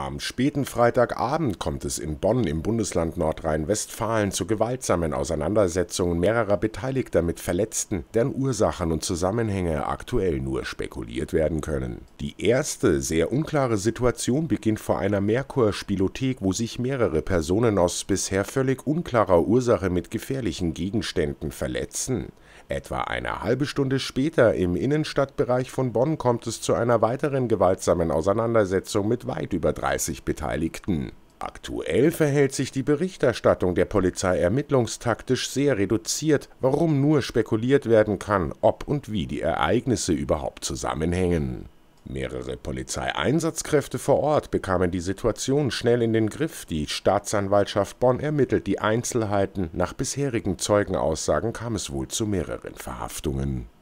Am späten Freitagabend kommt es in Bonn im Bundesland Nordrhein-Westfalen zu gewaltsamen Auseinandersetzungen mehrerer Beteiligter mit Verletzten, deren Ursachen und Zusammenhänge aktuell nur spekuliert werden können. Die erste, sehr unklare Situation beginnt vor einer Merkur-Spielothek, wo sich mehrere Personen aus bisher völlig unklarer Ursache mit gefährlichen Gegenständen verletzen. Etwa eine halbe Stunde später im Innenstadtbereich von Bonn kommt es zu einer weiteren gewaltsamen Auseinandersetzung mit weit über 30 30 Beteiligten. Aktuell verhält sich die Berichterstattung der Polizei ermittlungstaktisch sehr reduziert, warum nur spekuliert werden kann, ob und wie die Ereignisse überhaupt zusammenhängen. Mehrere Polizeieinsatzkräfte vor Ort bekamen die Situation schnell in den Griff. Die Staatsanwaltschaft Bonn ermittelt die Einzelheiten. Nach bisherigen Zeugenaussagen kam es wohl zu mehreren Verhaftungen.